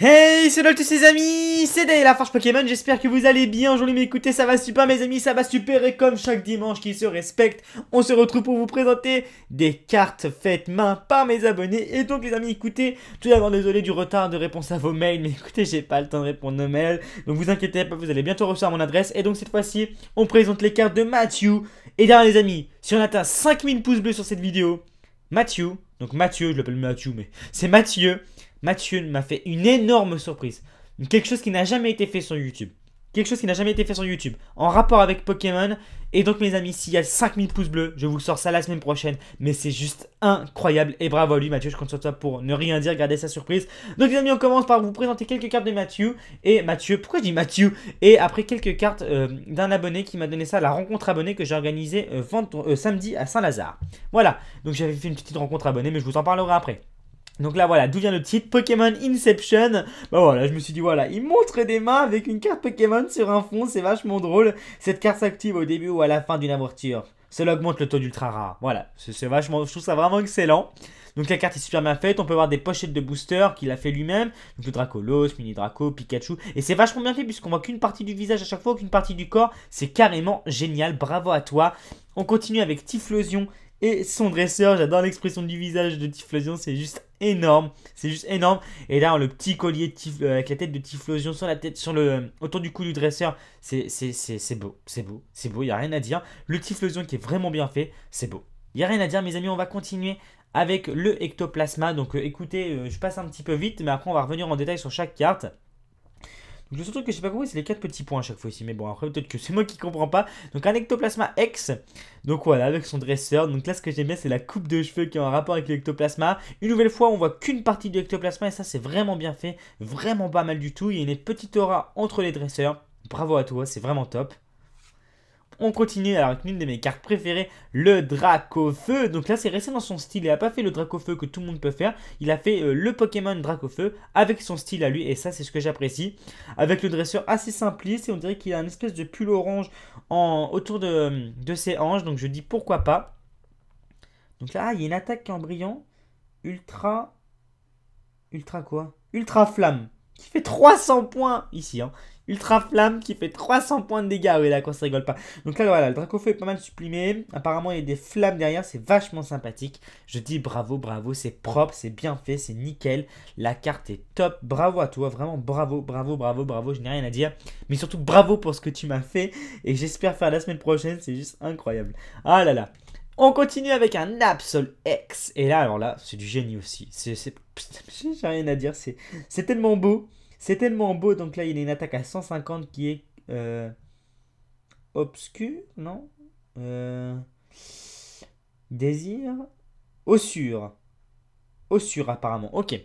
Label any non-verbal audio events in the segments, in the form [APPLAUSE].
Hey, c'est tous les amis, c'est Day la Pokémon, j'espère que vous allez bien, aujourd'hui écoutez, ça va super mes amis, ça va super et comme chaque dimanche qui se respecte, on se retrouve pour vous présenter des cartes faites main par mes abonnés et donc les amis écoutez, tout d'abord désolé du retard de réponse à vos mails, mais écoutez j'ai pas le temps de répondre aux mails, donc vous inquiétez pas, vous allez bientôt recevoir mon adresse et donc cette fois-ci on présente les cartes de Matthew et derrière les amis, si on atteint 5000 pouces bleus sur cette vidéo, Matthew, donc Mathieu, je l'appelle Mathieu mais c'est Mathieu Mathieu m'a fait une énorme surprise. Quelque chose qui n'a jamais été fait sur YouTube. Quelque chose qui n'a jamais été fait sur YouTube. En rapport avec Pokémon. Et donc mes amis, s'il y a 5000 pouces bleus, je vous sors ça la semaine prochaine. Mais c'est juste incroyable. Et bravo à lui Mathieu, je compte sur toi pour ne rien dire, garder sa surprise. Donc les amis, on commence par vous présenter quelques cartes de Mathieu. Et Mathieu, pourquoi je dis Mathieu Et après quelques cartes euh, d'un abonné qui m'a donné ça, la rencontre abonné que j'ai organisée euh, euh, samedi à Saint-Lazare. Voilà, donc j'avais fait une petite rencontre abonné mais je vous en parlerai après. Donc là voilà, d'où vient le titre Pokémon Inception. Bah voilà, je me suis dit voilà, il montre des mains avec une carte Pokémon sur un fond, c'est vachement drôle. Cette carte s'active au début ou à la fin d'une aventure. Cela augmente le taux d'ultra rare. Voilà, c'est vachement, je trouve ça vraiment excellent. Donc la carte est super bien faite, on peut voir des pochettes de booster qu'il a fait lui-même. Donc le Dracolos, Mini Draco, Pikachu. Et c'est vachement bien fait puisqu'on voit qu'une partie du visage à chaque fois, qu'une partie du corps. C'est carrément génial, bravo à toi. On continue avec Tiflosion et son dresseur. J'adore l'expression du visage de Tiflosion, c'est juste énorme, c'est juste énorme. Et là, le petit collier euh, avec la tête de Tiflosion sur la tête, sur le, euh, autour du cou du dresseur, c'est beau, c'est beau, c'est beau, il n'y a rien à dire. Le Tiflosion qui est vraiment bien fait, c'est beau. Il a rien à dire, mes amis, on va continuer avec le ectoplasma. Donc euh, écoutez, je passe un petit peu vite, mais après on va revenir en détail sur chaque carte. Donc, le seul truc que sais pas compris, c'est les quatre petits points à chaque fois ici. Mais bon, après, peut-être que c'est moi qui comprends pas. Donc, un ectoplasma X. Donc, voilà, avec son dresseur. Donc, là, ce que j'aime bien, c'est la coupe de cheveux qui a un rapport avec l'ectoplasma. Une nouvelle fois, on voit qu'une partie de l'ectoplasma. Et ça, c'est vraiment bien fait. Vraiment pas mal du tout. Il y a une petite aura entre les dresseurs. Bravo à toi, c'est vraiment top. On continue avec l'une de mes cartes préférées, le Dracofeu. Donc là, c'est resté dans son style. Il n'a pas fait le Dracofeu que tout le monde peut faire. Il a fait euh, le Pokémon Dracofeu avec son style à lui. Et ça, c'est ce que j'apprécie. Avec le dresseur assez simpliste. Et on dirait qu'il a une espèce de pull orange en, autour de, ses hanches. Donc je dis pourquoi pas. Donc là, ah, il y a une attaque en brillant. Ultra... Ultra quoi Ultra flamme. Qui fait 300 points ici. Hein. Ultra flamme qui fait 300 points de dégâts. Oui, là, quoi, ça rigole pas. Donc là, voilà, le Dracofeu est pas mal supprimé. Apparemment, il y a des flammes derrière. C'est vachement sympathique. Je dis bravo, bravo. C'est propre, c'est bien fait, c'est nickel. La carte est top. Bravo à toi. Vraiment, bravo, bravo, bravo, bravo. Je n'ai rien à dire. Mais surtout, bravo pour ce que tu m'as fait. Et j'espère faire la semaine prochaine. C'est juste incroyable. Ah là là. On continue avec un Absol X. Et là, alors là, c'est du génie aussi. C'est... J'ai rien à dire. C'est tellement beau. C'est tellement beau, donc là il y a une attaque à 150 qui est euh, obscure, non euh, Désir Au sur apparemment, ok.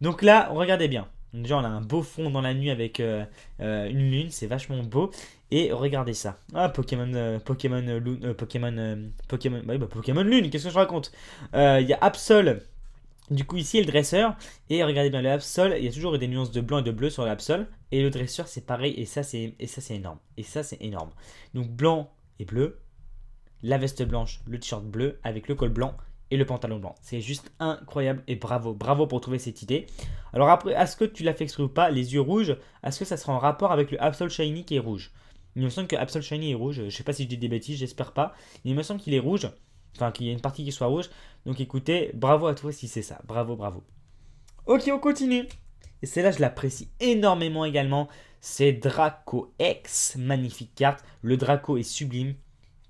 Donc là, regardez bien. Déjà on a un beau fond dans la nuit avec euh, euh, une lune, c'est vachement beau. Et regardez ça. Ah, Pokémon, euh, Pokémon, Pokémon, Pokémon, bah bah Pokémon Lune, qu'est-ce que je raconte Il y a Absol du coup, ici, le dresseur, et regardez bien le Absol, il y a toujours des nuances de blanc et de bleu sur l'absol et le dresseur, c'est pareil, et ça, c'est énorme. Et ça, c'est énorme. Donc, blanc et bleu, la veste blanche, le t-shirt bleu, avec le col blanc et le pantalon blanc. C'est juste incroyable, et bravo, bravo pour trouver cette idée. Alors, après, est-ce que tu l'as fait exprès ou pas, les yeux rouges, est-ce que ça sera en rapport avec le Absol Shiny qui est rouge Il me semble que Absol Shiny est rouge, je sais pas si je dis des bêtises, j'espère pas. Il me semble qu'il est rouge, Enfin, qu'il y ait une partie qui soit rouge. Donc écoutez, bravo à toi si c'est ça. Bravo, bravo. Ok, on continue. Et celle-là, je l'apprécie énormément également. C'est Draco X. Magnifique carte. Le Draco est sublime.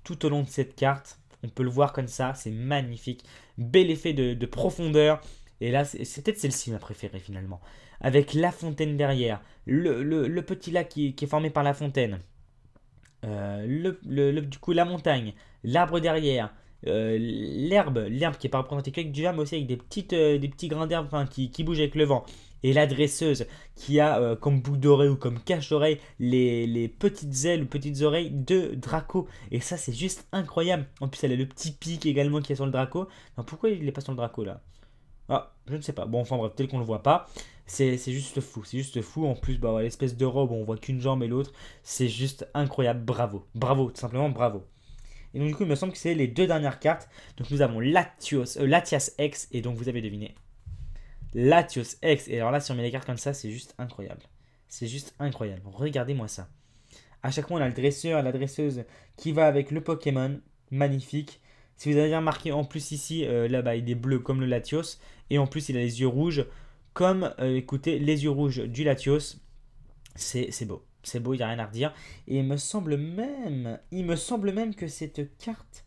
Tout au long de cette carte, on peut le voir comme ça. C'est magnifique. Bel effet de, profondeur. Et là, c'est peut-être celle-ci ma préférée finalement. Avec la fontaine derrière, le, petit lac qui, est formé par la fontaine, euh, le, du coup la montagne, l'arbre derrière, euh, l'herbe, l'herbe qui est pas représentée Avec du vin, mais aussi avec des, petites, euh, des petits grains d'herbe qui, qui, bougent avec le vent. Et la dresseuse qui a euh, comme boucle d'oreille ou comme cache-oreille les, petites ailes ou petites oreilles de Draco. Et ça, c'est juste incroyable. En plus, elle a le petit pic également qui est sur le Draco. pourquoi il n'est pas sur le Draco là ah, je ne sais pas. Bon, enfin bref, tel qu'on le voit pas, c'est juste fou. C'est juste fou. En plus, bah, l'espèce de robe, on voit qu'une jambe et l'autre, c'est juste incroyable. Bravo. Bravo, tout simplement, bravo. Et donc, du coup, il me semble que c'est les deux dernières cartes. Donc, nous avons Latios, euh, Latias X. Et donc, vous avez deviné. Latios X. Et alors là, si on met les cartes comme ça, c'est juste incroyable. C'est juste incroyable. Regardez-moi ça. À chaque fois, on a le dresseur la dresseuse qui va avec le Pokémon. Magnifique. Si vous avez remarqué, en plus ici, euh, là-bas, il est bleu comme le Latios. Et en plus, il a les yeux rouges. Comme, euh, écoutez, les yeux rouges du Latios. C'est beau. C'est beau, il n'y a rien à redire. Et il me semble même, il me semble même que cette carte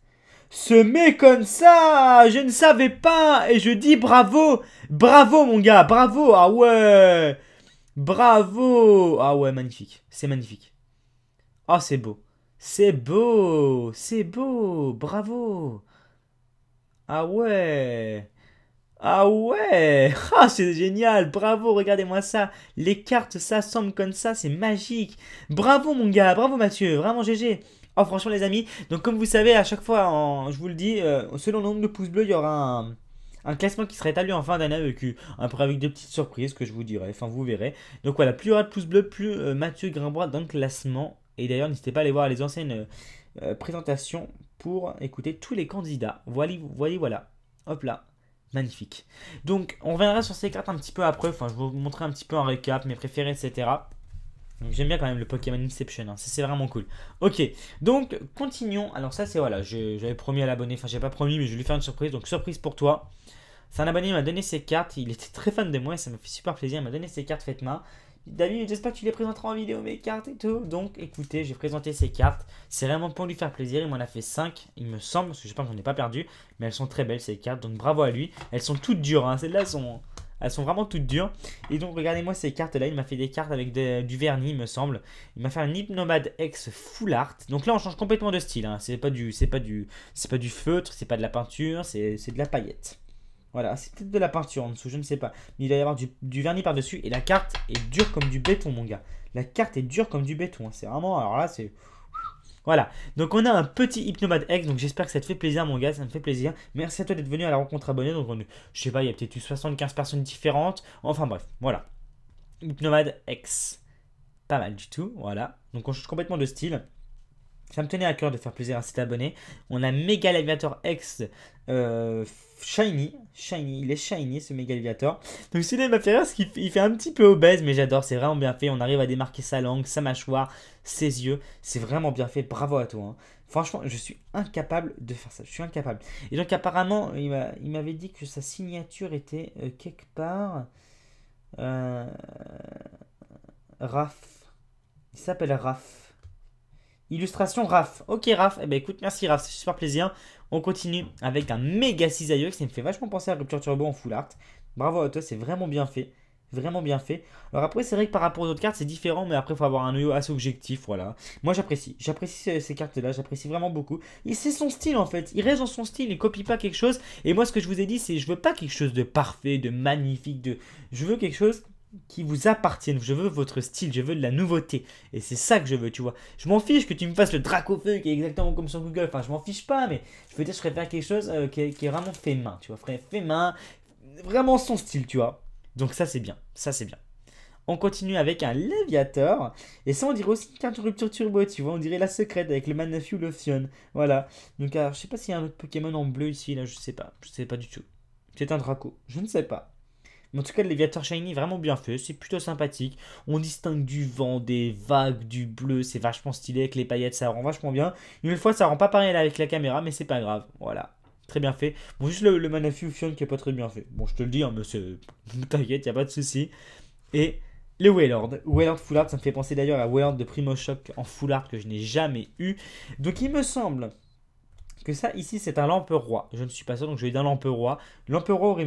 se met comme ça Je ne savais pas Et je dis bravo Bravo mon gars Bravo Ah ouais Bravo Ah ouais, magnifique. C'est magnifique. Ah, oh, c'est beau. C'est beau C'est beau Bravo Ah ouais ah ouais [LAUGHS] Ah c'est génial Bravo, regardez-moi ça Les cartes s'assemblent comme ça, c'est magique Bravo mon gars, bravo Mathieu, vraiment GG Oh franchement les amis, donc comme vous savez à chaque fois, je vous le dis, euh, selon le nombre de pouces bleus, il y aura un, classement qui sera établi en fin d'année avec, après avec des petites surprises que je vous dirai, enfin vous verrez. Donc voilà, plus il y aura de pouces bleus, plus euh, Mathieu grimbera dans le classement. Et d'ailleurs n'hésitez pas à aller voir les anciennes euh, présentations pour écouter tous les candidats. Voilà, voilà. Hop là. Magnifique. Donc, on reviendra sur ces cartes un petit peu après. Enfin, je vais vous montrer un petit peu un récap, mes préférés, etc. J'aime bien quand même le Pokémon Inception, hein. c'est vraiment cool. Ok, donc continuons. Alors ça c'est voilà, j'avais promis à l'abonné, enfin j'ai pas promis mais je vais lui faire une surprise, donc surprise pour toi. C'est un abonné, il m'a donné ses cartes, il était très fan de moi et ça m'a fait super plaisir, il m'a donné ses cartes faites moi David, j'espère que tu les présenteras en vidéo, mes cartes et tout. Donc, écoutez, j'ai présenté ces cartes. C'est vraiment pour lui faire plaisir. Il m'en a fait 5, il me semble, parce que je pense que j'en ai pas perdu. Mais elles sont très belles, ces cartes. Donc, bravo à lui. Elles sont toutes dures. Hein. Celles-là sont... Elles sont vraiment toutes dures. Et donc, regardez-moi ces cartes-là. Il m'a fait des cartes avec du vernis, il me semble. Il m'a fait un Hypnomade X Full Art. Donc là, on change complètement de style. Hein. C'est pas, du, pas, du, pas du feutre, c'est pas de la peinture, c'est de la paillette. Voilà, ah, c'est peut-être de la peinture en dessous, je ne sais pas. il va y avoir du, vernis par-dessus et la carte est dure comme du béton, mon gars. La carte est dure comme du béton. Hein, c'est vraiment. Alors là, c'est. Voilà, donc on a un petit Hypnomad X, donc j'espère que ça te fait plaisir mon gars, ça me fait plaisir. Merci à toi d'être venu à la rencontre abonnée, donc on, je sais pas, il y a peut-être 75 personnes différentes, enfin bref, voilà. Hypnomad X, pas mal du tout, voilà. Donc on change complètement de style. Ça me tenait à cœur de faire plaisir à cet abonné. On a Mega Léviator X euh, Shiny. Shiny, il est shiny ce Mega Léviator. Donc celui-là m'a fait rire parce qu'il fait un petit peu obèse, mais j'adore, c'est vraiment bien fait. On arrive à démarquer sa langue, sa mâchoire, ses yeux. C'est vraiment bien fait, bravo à toi. Hein. Franchement, je suis incapable de faire ça. Je suis incapable. Et donc apparemment, il m'avait dit que sa signature était euh, quelque part... Euh, Raph. Il s'appelle Raph. Illustration raf Ok raf eh ben, écoute, merci Raph, c'est super plaisir. On continue avec un méga cisailleux, ça me fait vachement penser à Rupture Turbo en full art. Bravo à toi, c'est vraiment bien fait. Vraiment bien fait. Alors après, c'est vrai que par rapport aux autres cartes, c'est différent, mais après, il faut avoir un œil assez objectif, voilà. Moi, j'apprécie. J'apprécie ces, cartes-là, j'apprécie vraiment beaucoup. Et c'est son style, en fait. Il reste dans son style, il copie pas quelque chose. Et moi, ce que je vous ai dit, c'est je veux pas quelque chose de parfait, de magnifique, de... Je veux quelque chose qui vous appartiennent. Je veux votre style, je veux de la nouveauté. Et c'est ça que je veux, tu vois. Je m'en fiche que tu me fasses le Dracofeu qui est exactement comme sur Google. Enfin, je m'en fiche pas, mais je veux je je faire quelque chose euh, qui, est, vraiment fait main, tu vois. Fait main, vraiment son style, tu vois. Donc ça, c'est bien. Ça, c'est bien. On continue avec un Léviator. Et ça, on dirait aussi une carte rupture turbo, tu vois. On dirait la secrète avec le Manaphy ou le Fion. Voilà. Donc, je sais pas s'il y a un autre Pokémon en bleu ici, là, je sais pas. Je sais pas du tout. C'est un Draco. Je ne sais pas. Mais en tout cas, le Shiny vraiment bien fait, c'est plutôt sympathique. On distingue du vent, des vagues, du bleu, c'est vachement stylé avec les paillettes, ça rend vachement bien. Une fois, ça rend pas pareil avec la caméra, mais c'est pas grave, voilà. Très bien fait. Bon, juste le, le Manafusion qui est pas très bien fait. Bon, je te le dis, hein, mais [LAUGHS] t'inquiète, y a pas de souci. Et le Waylord. Waylord Full Art, ça me fait penser d'ailleurs à Waylord de Primo Shock en Full Art que je n'ai jamais eu. Donc il me semble que ça ici c'est un Lampeur Roi. Je ne suis pas sûr, donc je vais d'un Lampeur Roi. Lampeur Roi ou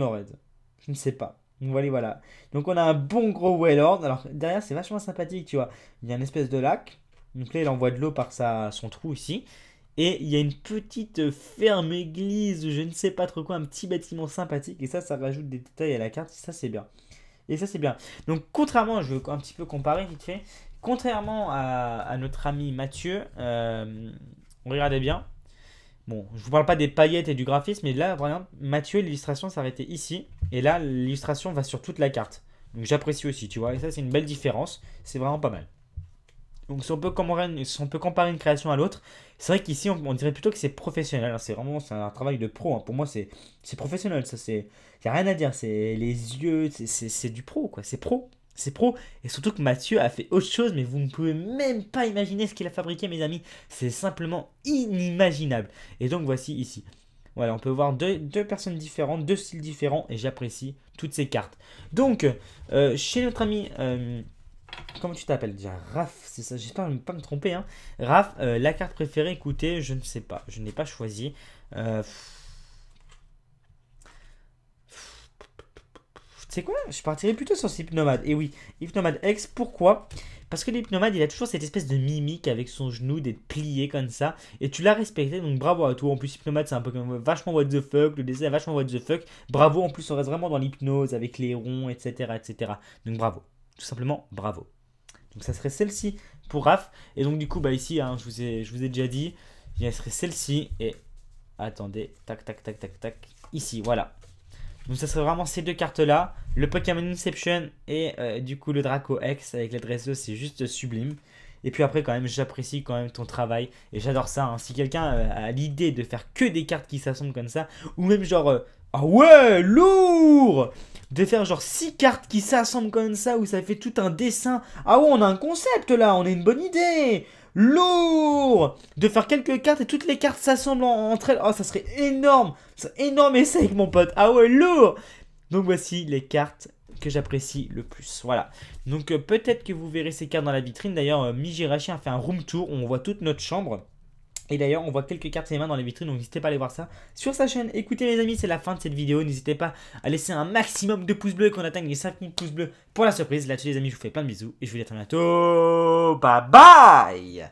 Je ne sais pas. Donc voilà, Donc on a un bon gros Waylord. Alors derrière, c'est vachement sympathique, tu vois. Il y a une espèce de lac. Donc là, il envoie de l'eau par sa, son trou ici. Et il y a une petite ferme, église, je ne sais pas trop quoi, un petit bâtiment sympathique. Et ça, ça rajoute des détails à la carte. Ça, c'est bien. Et ça, c'est bien. Donc, contrairement, je veux un petit peu comparer vite fait. Contrairement à, notre ami Mathieu, euh, regardez bien. Bon, je vous parle pas des paillettes et du graphisme, mais là, vraiment Mathieu, l'illustration s'arrêtait ici. Et là, l'illustration va sur toute la carte. Donc j'apprécie aussi, tu vois. Et ça, c'est une belle différence. C'est vraiment pas mal. Donc si on peut comparer, on peut comparer une création à l'autre, c'est vrai qu'ici, on, dirait plutôt que c'est professionnel. Hein. C'est vraiment un travail de pro. Hein. Pour moi, c'est professionnel. Ça, c'est y a rien à dire. C'est les yeux, c'est du pro, quoi. C'est pro. C'est pro. Et surtout que Mathieu a fait autre chose, mais vous ne pouvez même pas imaginer ce qu'il a fabriqué, mes amis. C'est simplement inimaginable. Et donc voici ici. Voilà, on peut voir deux, deux personnes différentes, deux styles différents, et j'apprécie toutes ces cartes. Donc, euh, chez notre ami... Euh, comment tu t'appelles déjà Raph, c'est ça, j'espère ne pas me tromper. Hein. Raph, euh, la carte préférée, écoutez, je ne sais pas, je n'ai pas choisi. Tu C'est quoi Je partirais plutôt sur ce Hypnomade. Et oui, Hypnomade X, pourquoi parce que l'hypnomade, il a toujours cette espèce de mimique avec son genou, d'être plié comme ça. Et tu l'as respecté, donc bravo à toi. En plus, l'hypnomade, c'est un peu comme vachement what the fuck. Le dessin est vachement what the fuck. Bravo, en plus, on reste vraiment dans l'hypnose avec les ronds, etc., etc. Donc bravo. Tout simplement, bravo. Donc ça serait celle-ci pour Raph. Et donc du coup, bah ici, hein, je, vous ai, je vous ai déjà dit, il serait celle-ci. Et attendez, tac, tac, tac, tac, tac. Ici, voilà. Donc ça serait vraiment ces deux cartes-là. Le Pokémon Inception et euh, du coup le Draco X avec les dresseuses, c'est juste sublime. Et puis après quand même, j'apprécie quand même ton travail et j'adore ça. Hein. Si quelqu'un euh, a l'idée de faire que des cartes qui s'assemblent comme ça, ou même genre... Euh, ah ouais, lourd De faire genre 6 cartes qui s'assemblent comme ça, où ça fait tout un dessin. Ah ouais, on a un concept là, on a une bonne idée lourd de faire quelques cartes et toutes les cartes s'assemblent entre elles. Oh, ça serait énorme. C'est énorme essai avec mon pote. Ah ouais, lourd. Donc voici les cartes que j'apprécie le plus. Voilà. Donc euh, peut-être que vous verrez ces cartes dans la vitrine. D'ailleurs, Miji euh, Mijirachi a fait un room tour où on voit toute notre chambre. Et d'ailleurs, on voit quelques cartes mains dans les vitrines, donc n'hésitez pas à aller voir ça sur sa chaîne. Écoutez les amis, c'est la fin de cette vidéo. N'hésitez pas à laisser un maximum de pouces bleus et qu'on atteigne les 5000 pouces bleus pour la surprise. Là-dessus les amis, je vous fais plein de bisous et je vous dis à très bientôt. Bye bye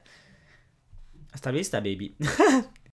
Hasta baby [LAUGHS]